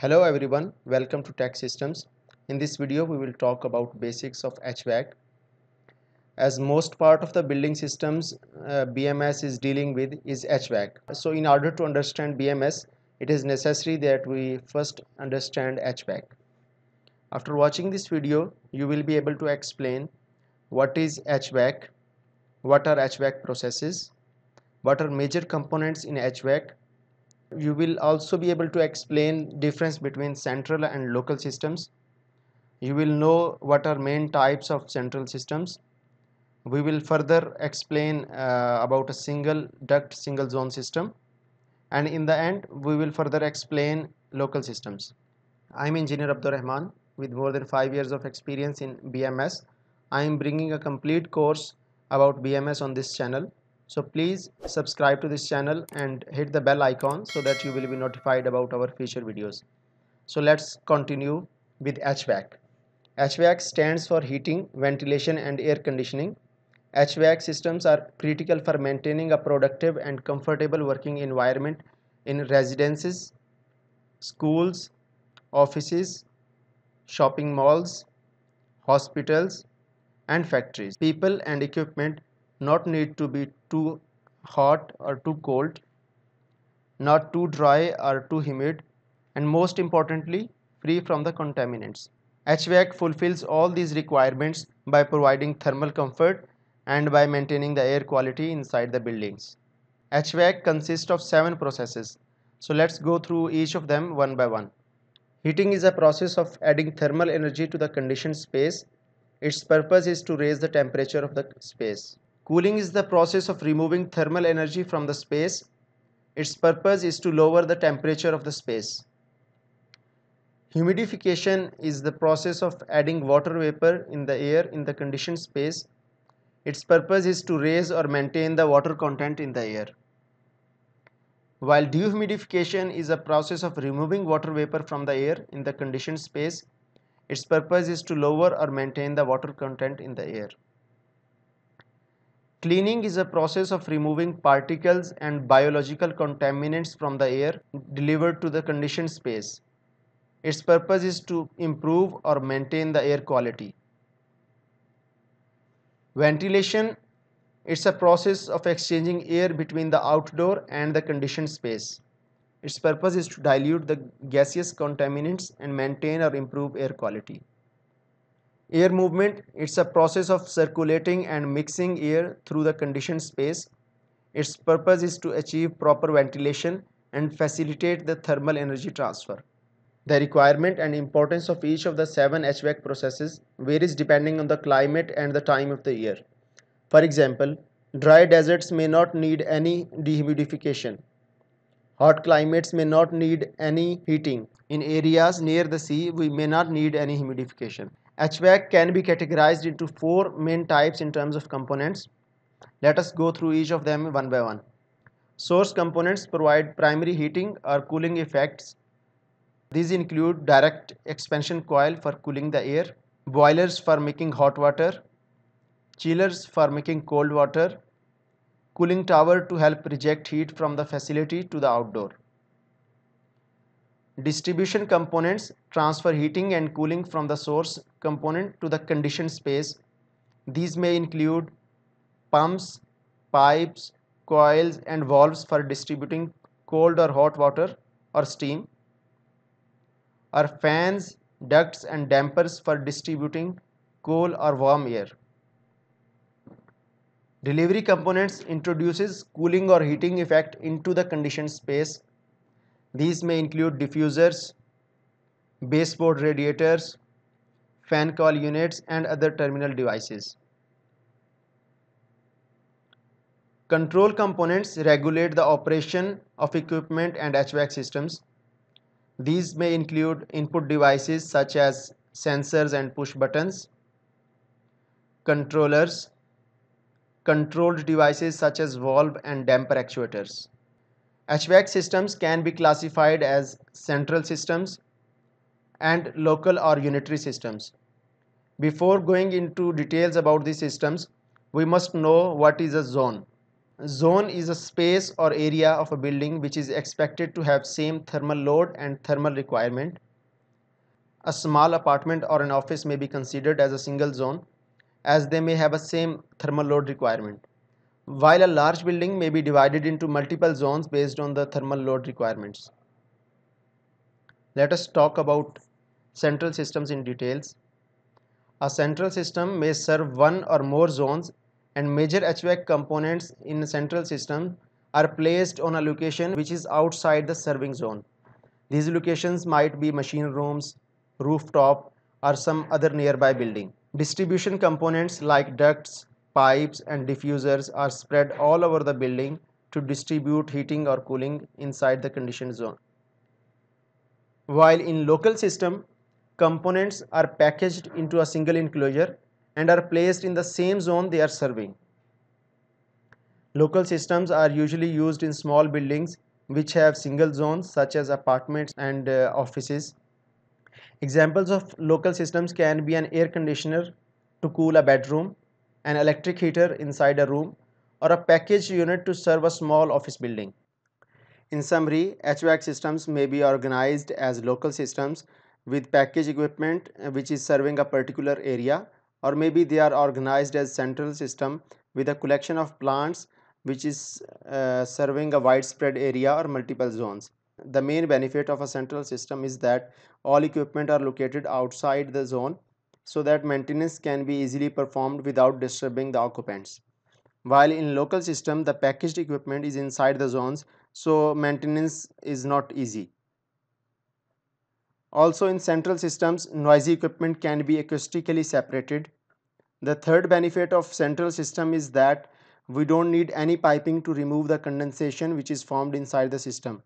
Hello everyone, welcome to Tech Systems. In this video we will talk about basics of HVAC. As most part of the building systems uh, BMS is dealing with is HVAC. So in order to understand BMS, it is necessary that we first understand HVAC. After watching this video, you will be able to explain what is HVAC, what are HVAC processes, what are major components in HVAC you will also be able to explain difference between central and local systems you will know what are main types of central systems we will further explain uh, about a single duct single zone system and in the end we will further explain local systems i'm engineer abdul rahman with more than 5 years of experience in bms i am bringing a complete course about bms on this channel so please subscribe to this channel and hit the bell icon so that you will be notified about our future videos so let's continue with HVAC HVAC stands for heating ventilation and air conditioning HVAC systems are critical for maintaining a productive and comfortable working environment in residences, schools, offices, shopping malls, hospitals, and factories. People and equipment not need to be too hot or too cold not too dry or too humid and most importantly free from the contaminants. HVAC fulfills all these requirements by providing thermal comfort and by maintaining the air quality inside the buildings. HVAC consists of 7 processes. So let's go through each of them one by one. Heating is a process of adding thermal energy to the conditioned space. Its purpose is to raise the temperature of the space. Cooling is the process of removing thermal energy from the space. Its purpose is to lower the temperature of the space. Humidification is the process of adding water vapor in the air in the conditioned space. Its purpose is to raise or maintain the water content in the air. While dehumidification is a process of removing water vapor from the air in the conditioned space, its purpose is to lower or maintain the water content in the air. Cleaning is a process of removing particles and biological contaminants from the air delivered to the conditioned space. Its purpose is to improve or maintain the air quality. Ventilation is a process of exchanging air between the outdoor and the conditioned space. Its purpose is to dilute the gaseous contaminants and maintain or improve air quality. Air movement, it's a process of circulating and mixing air through the conditioned space. Its purpose is to achieve proper ventilation and facilitate the thermal energy transfer. The requirement and importance of each of the seven HVAC processes varies depending on the climate and the time of the year. For example, dry deserts may not need any dehumidification. Hot climates may not need any heating. In areas near the sea, we may not need any humidification. HVAC can be categorized into four main types in terms of components. Let us go through each of them one by one. Source components provide primary heating or cooling effects. These include direct expansion coil for cooling the air, boilers for making hot water, chillers for making cold water, cooling tower to help reject heat from the facility to the outdoor distribution components transfer heating and cooling from the source component to the conditioned space. These may include pumps, pipes, coils and valves for distributing cold or hot water or steam or fans, ducts and dampers for distributing cool or warm air. Delivery components introduces cooling or heating effect into the conditioned space these may include diffusers, baseboard radiators, fan coil units and other terminal devices. Control components regulate the operation of equipment and HVAC systems. These may include input devices such as sensors and push buttons, controllers, controlled devices such as valve and damper actuators. HVAC systems can be classified as central systems and local or unitary systems. Before going into details about these systems, we must know what is a zone. Zone is a space or area of a building which is expected to have same thermal load and thermal requirement. A small apartment or an office may be considered as a single zone as they may have a same thermal load requirement while a large building may be divided into multiple zones based on the thermal load requirements. Let us talk about central systems in details. A central system may serve one or more zones and major HVAC components in a central system are placed on a location which is outside the serving zone. These locations might be machine rooms, rooftop or some other nearby building. Distribution components like ducts, pipes and diffusers are spread all over the building to distribute heating or cooling inside the conditioned zone. While in local system, components are packaged into a single enclosure and are placed in the same zone they are serving. Local systems are usually used in small buildings which have single zones such as apartments and uh, offices. Examples of local systems can be an air conditioner to cool a bedroom, an electric heater inside a room, or a package unit to serve a small office building. In summary, HVAC systems may be organized as local systems with package equipment uh, which is serving a particular area or maybe they are organized as central system with a collection of plants which is uh, serving a widespread area or multiple zones. The main benefit of a central system is that all equipment are located outside the zone so that maintenance can be easily performed without disturbing the occupants. While in local system, the packaged equipment is inside the zones, so maintenance is not easy. Also in central systems, noisy equipment can be acoustically separated. The third benefit of central system is that we don't need any piping to remove the condensation which is formed inside the system.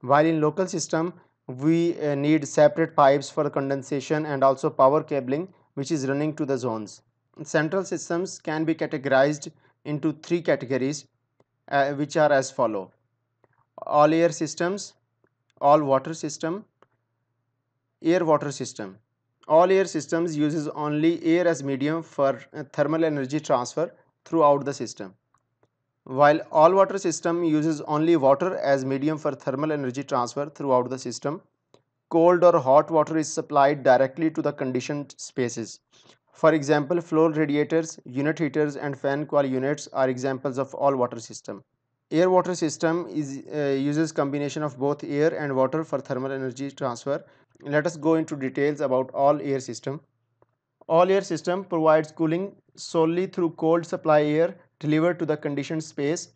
While in local system, we uh, need separate pipes for condensation and also power cabling which is running to the zones. Central systems can be categorized into three categories uh, which are as follow. All air systems, all water system, air water system. All air systems uses only air as medium for uh, thermal energy transfer throughout the system. While all water system uses only water as medium for thermal energy transfer throughout the system cold or hot water is supplied directly to the conditioned spaces. For example, floor radiators, unit heaters and fan coil units are examples of all water system. Air water system is, uh, uses combination of both air and water for thermal energy transfer. Let us go into details about all air system. All air system provides cooling solely through cold supply air delivered to the conditioned space.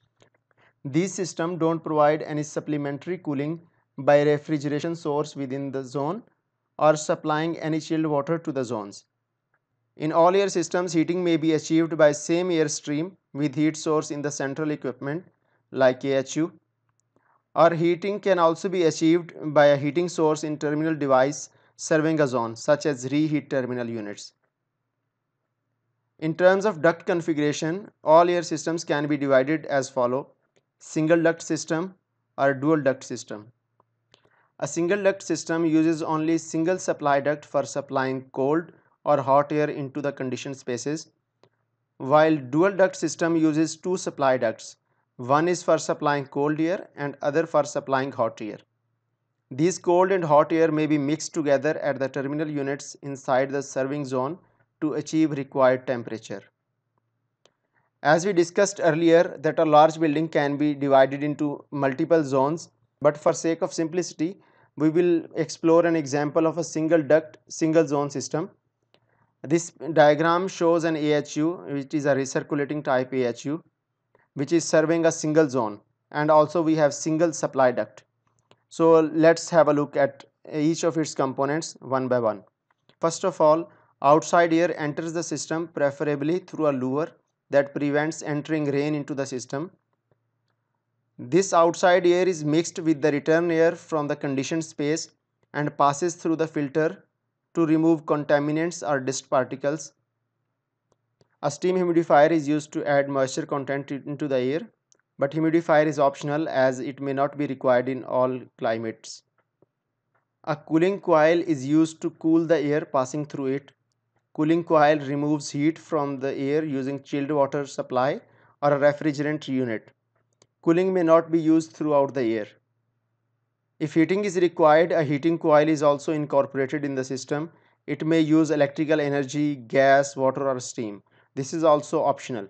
These system don't provide any supplementary cooling by refrigeration source within the zone or supplying any chilled water to the zones. In all air systems, heating may be achieved by same air stream with heat source in the central equipment like AHU. Or heating can also be achieved by a heating source in terminal device serving a zone such as reheat terminal units. In terms of duct configuration, all air systems can be divided as follow single duct system or dual duct system. A single duct system uses only single supply duct for supplying cold or hot air into the conditioned spaces, while dual duct system uses two supply ducts. One is for supplying cold air and other for supplying hot air. These cold and hot air may be mixed together at the terminal units inside the serving zone to achieve required temperature. As we discussed earlier that a large building can be divided into multiple zones but for sake of simplicity we will explore an example of a single duct single zone system. This diagram shows an AHU which is a recirculating type AHU which is serving a single zone and also we have single supply duct. So let's have a look at each of its components one by one. First of all outside air enters the system preferably through a louver that prevents entering rain into the system this outside air is mixed with the return air from the conditioned space and passes through the filter to remove contaminants or dust particles. A steam humidifier is used to add moisture content into the air, but humidifier is optional as it may not be required in all climates. A cooling coil is used to cool the air passing through it. Cooling coil removes heat from the air using chilled water supply or a refrigerant unit cooling may not be used throughout the year. If heating is required, a heating coil is also incorporated in the system. It may use electrical energy, gas, water or steam. This is also optional.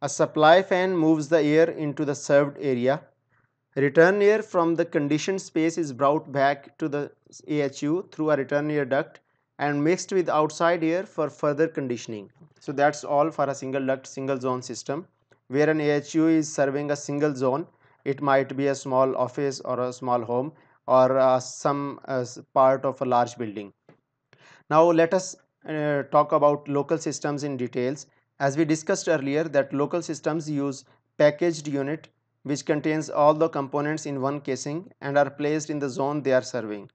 A supply fan moves the air into the served area. Return air from the conditioned space is brought back to the AHU through a return air duct and mixed with outside air for further conditioning. So that's all for a single duct single zone system where an AHU is serving a single zone it might be a small office or a small home or uh, some uh, part of a large building. Now let us uh, talk about local systems in details. As we discussed earlier that local systems use packaged unit which contains all the components in one casing and are placed in the zone they are serving.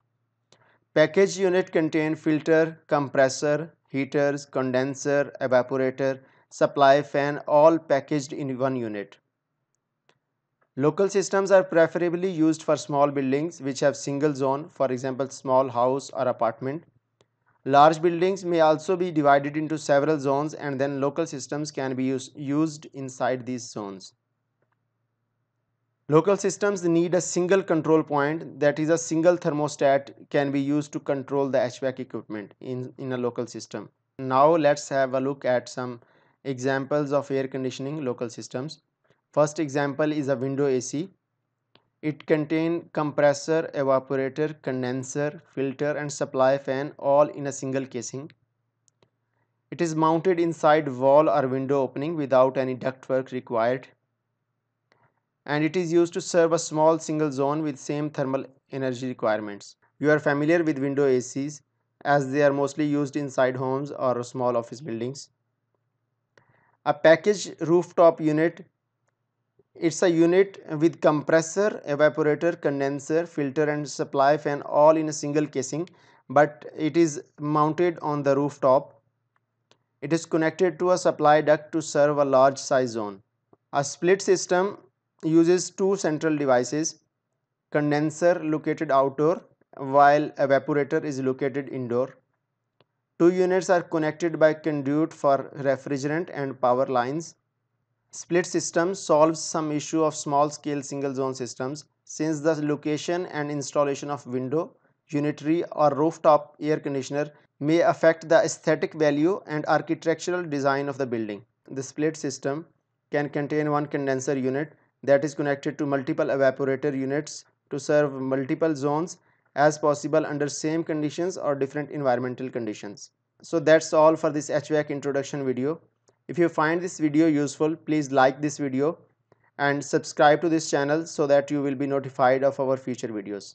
Packaged unit contain filter, compressor, heaters, condenser, evaporator supply fan all packaged in one unit. Local systems are preferably used for small buildings which have single zone for example small house or apartment. Large buildings may also be divided into several zones and then local systems can be use, used inside these zones. Local systems need a single control point that is a single thermostat can be used to control the HVAC equipment in, in a local system. Now let's have a look at some Examples of air conditioning local systems. First example is a window AC. It contain compressor, evaporator, condenser, filter and supply fan all in a single casing. It is mounted inside wall or window opening without any ductwork required. And it is used to serve a small single zone with same thermal energy requirements. You are familiar with window ACs as they are mostly used inside homes or small office buildings a packaged rooftop unit it's a unit with compressor evaporator condenser filter and supply fan all in a single casing but it is mounted on the rooftop it is connected to a supply duct to serve a large size zone a split system uses two central devices condenser located outdoor while evaporator is located indoor Two units are connected by conduit for refrigerant and power lines. Split system solves some issue of small scale single zone systems since the location and installation of window, unitary or rooftop air conditioner may affect the aesthetic value and architectural design of the building. The split system can contain one condenser unit that is connected to multiple evaporator units to serve multiple zones as possible under same conditions or different environmental conditions. So that's all for this HVAC introduction video. If you find this video useful, please like this video and subscribe to this channel so that you will be notified of our future videos.